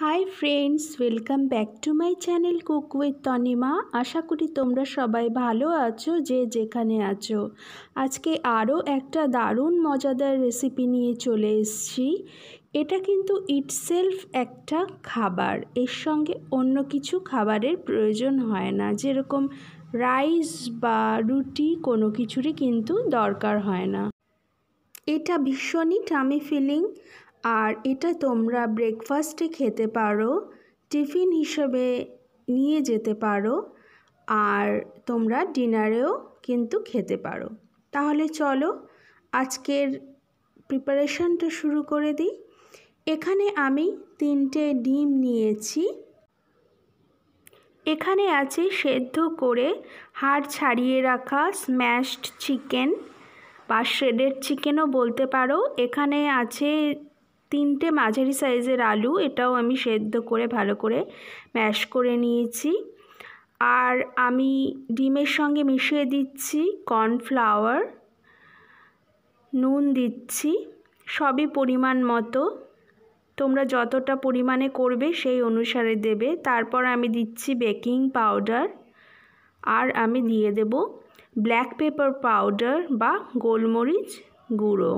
High friends welcome back to my channel cook with Tanima আশা করি তোমরা সবাই ভালো আছো যে যেখানে আছো আজকে আরও একটা দারুণ মজাদার রেসিপি নিয়ে চলে এসেছি এটা কিন্তু ইটসেলফ একটা খাবার এর সঙ্গে অন্য কিছু খাবারের প্রয়োজন হয় না যেরকম রাইস বা রুটি কোনো কিছুরই কিন্তু দরকার হয় না এটা ভীষণই টামি ফিলিং আর এটা তোমরা ব্রেকফাস্টে খেতে পারো টিফিন হিসেবে নিয়ে যেতে পারো আর তোমরা ডিনারেও কিন্তু খেতে পারো তাহলে চলো আজকের প্রিপারেশনটা শুরু করে দিই এখানে আমি তিনটে ডিম নিয়েছি এখানে আছে সেদ্ধ করে হাড় ছাড়িয়ে রাখা স্ম্যাশড চিকেন বা শ্রেডেড চিকেনও বলতে পারো এখানে আছে তিনটে মাঝারি সাইজের আলু এটাও আমি সেদ্ধ করে ভালো করে ম্যাশ করে নিয়েছি আর আমি ডিমের সঙ্গে মিশিয়ে দিচ্ছি কর্নফ্লাওয়ার নুন দিচ্ছি সবই পরিমাণ মতো তোমরা যতটা পরিমাণে করবে সেই অনুসারে দেবে তারপর আমি দিচ্ছি বেকিং পাউডার আর আমি দিয়ে দেব ব্ল্যাক পেপার পাউডার বা গোলমরিচ গুঁড়ো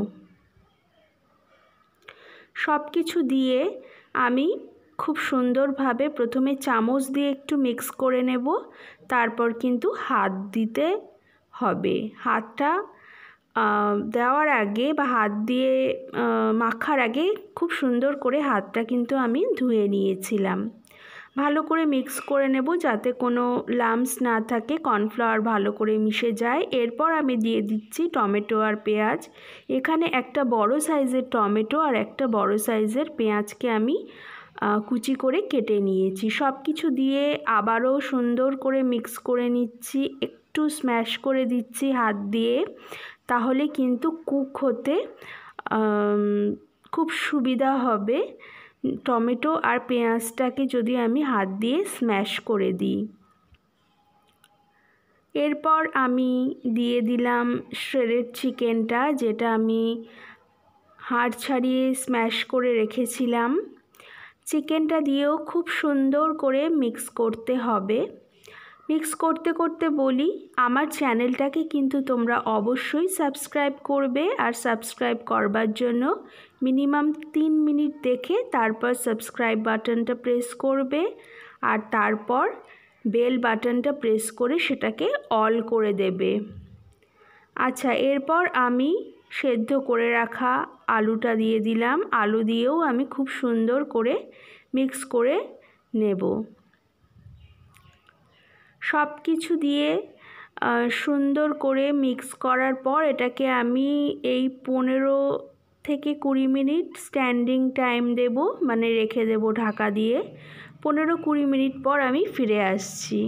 সব কিছু দিয়ে আমি খুব সুন্দরভাবে প্রথমে চামচ দিয়ে একটু মিক্স করে নেব তারপর কিন্তু হাত দিতে হবে হাতটা দেওয়ার আগে বা হাত দিয়ে মাখার আগে খুব সুন্দর করে হাতটা কিন্তু আমি ধুয়ে নিয়েছিলাম ভালো করে মিক্স করে নেব যাতে কোনো লামস না থাকে কর্নফ্লাওয়ার ভালো করে মিশে যায় এরপর আমি দিয়ে দিচ্ছি টমেটো আর পেঁয়াজ এখানে একটা বড় সাইজের টমেটো আর একটা বড় সাইজের পেঁয়াজকে আমি কুচি করে কেটে নিয়েছি সব কিছু দিয়ে আবারও সুন্দর করে মিক্স করে নিচ্ছি একটু স্ম্যাশ করে দিচ্ছি হাত দিয়ে তাহলে কিন্তু কুক হতে খুব সুবিধা হবে টমেটো আর পেঁয়াজটাকে যদি আমি হাত দিয়ে স্ম্যাশ করে দিই এরপর আমি দিয়ে দিলাম শ্রেডেড চিকেনটা যেটা আমি হাড় ছাড়িয়ে স্ম্যাশ করে রেখেছিলাম চিকেনটা দিয়েও খুব সুন্দর করে মিক্স করতে হবে মিক্স করতে করতে বলি আমার চ্যানেলটাকে কিন্তু তোমরা অবশ্যই সাবস্ক্রাইব করবে আর সাবস্ক্রাইব করবার জন্য মিনিমাম তিন মিনিট দেখে তারপর সাবস্ক্রাইব বাটনটা প্রেস করবে আর তারপর বেল বাটনটা প্রেস করে সেটাকে অল করে দেবে আচ্ছা এরপর আমি সেদ্ধ করে রাখা আলুটা দিয়ে দিলাম আলু দিয়েও আমি খুব সুন্দর করে মিক্স করে নেব সব কিছু দিয়ে সুন্দর করে মিক্স করার পর এটাকে আমি এই পনেরো থেকে কুড়ি মিনিট স্ট্যান্ডিং টাইম দেব মানে রেখে দেব ঢাকা দিয়ে পনেরো কুড়ি মিনিট পর আমি ফিরে আসছি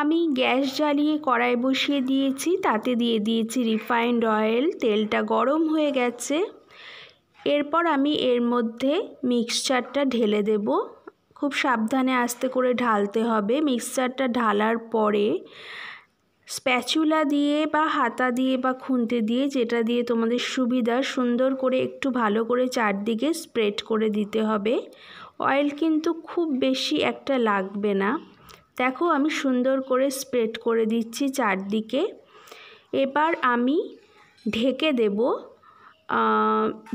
আমি গ্যাস জ্বালিয়ে কড়াই বসিয়ে দিয়েছি তাতে দিয়ে দিয়েছি রিফাইন্ড অয়েল তেলটা গরম হয়ে গেছে এরপর আমি এর মধ্যে মিক্সচারটা ঢেলে দেবো খুব সাবধানে আস্তে করে ঢালতে হবে মিক্সচারটা ঢালার পরে স্প্যাচুলা দিয়ে বা হাতা দিয়ে বা খুন্তি দিয়ে যেটা দিয়ে তোমাদের সুবিধা সুন্দর করে একটু ভালো করে চারদিকে স্প্রেড করে দিতে হবে অয়েল কিন্তু খুব বেশি একটা লাগবে না দেখো আমি সুন্দর করে স্প্রেড করে দিচ্ছি চারদিকে এবার আমি ঢেকে দেবো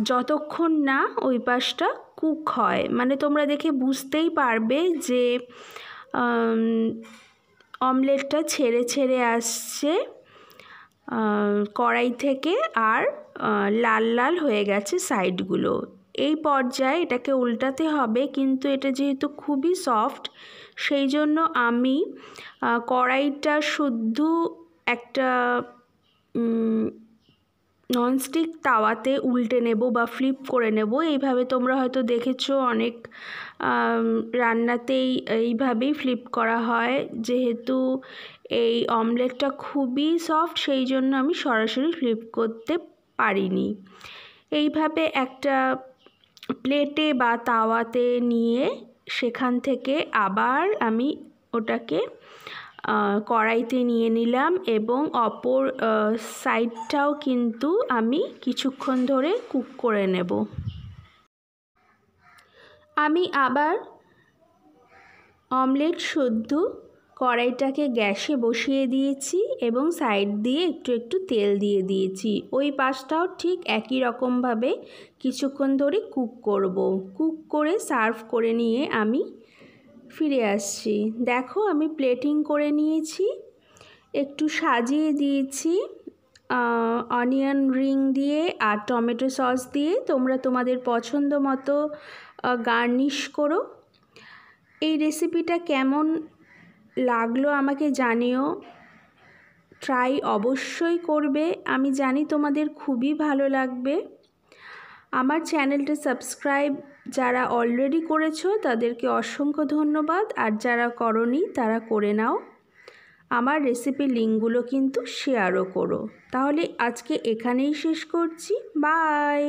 যতক্ষণ না ওই পাশটা কুক হয় মানে তোমরা দেখে বুঝতেই পারবে যে অমলেটটা ছেড়ে ছেড়ে আসছে কড়াই থেকে আর লাল লাল হয়ে গেছে সাইডগুলো এই পর্যায়ে এটাকে উল্টাতে হবে কিন্তু এটা যেহেতু খুবই সফট সেই জন্য আমি কড়াইটা শুদ্ধ একটা ননস্টিক তাওয়াতে উল্টে নেব বা ফ্লিপ করে নেব এইভাবে তোমরা হয়তো দেখেছো অনেক রান্নাতেই এইভাবেই ফ্লিপ করা হয় যেহেতু এই অমলেটটা খুবই সফট সেই জন্য আমি সরাসরি ফ্লিপ করতে পারিনি এইভাবে একটা প্লেটে বা তাওয়াতে নিয়ে সেখান থেকে আবার আমি ওটাকে কড়াইতে নিয়ে নিলাম এবং অপর সাইডটাও কিন্তু আমি কিছুক্ষণ ধরে কুক করে নেব আমি আবার অমলেট শুদ্ধ কড়াইটাকে গ্যাসে বসিয়ে দিয়েছি এবং সাইড দিয়ে একটু একটু তেল দিয়ে দিয়েছি ওই পাশটাও ঠিক একই রকমভাবে কিছুক্ষণ ধরে কুক করব। কুক করে সার্ভ করে নিয়ে আমি ফিরে আসছি দেখো আমি প্লেটিং করে নিয়েছি একটু সাজিয়ে দিয়েছি অনিয়ন রিং দিয়ে আর টমেটো সস দিয়ে তোমরা তোমাদের পছন্দ মতো গার্নিশ করো এই রেসিপিটা কেমন লাগলো আমাকে জানিও ট্রাই অবশ্যই করবে আমি জানি তোমাদের খুবই ভালো লাগবে আমার চ্যানেলটা সাবস্ক্রাইব যারা অলরেডি করেছো তাদেরকে অসংখ্য ধন্যবাদ আর যারা করনি তারা করে নাও আমার রেসিপি লিঙ্কগুলো কিন্তু শেয়ারও করো তাহলে আজকে এখানেই শেষ করছি বাই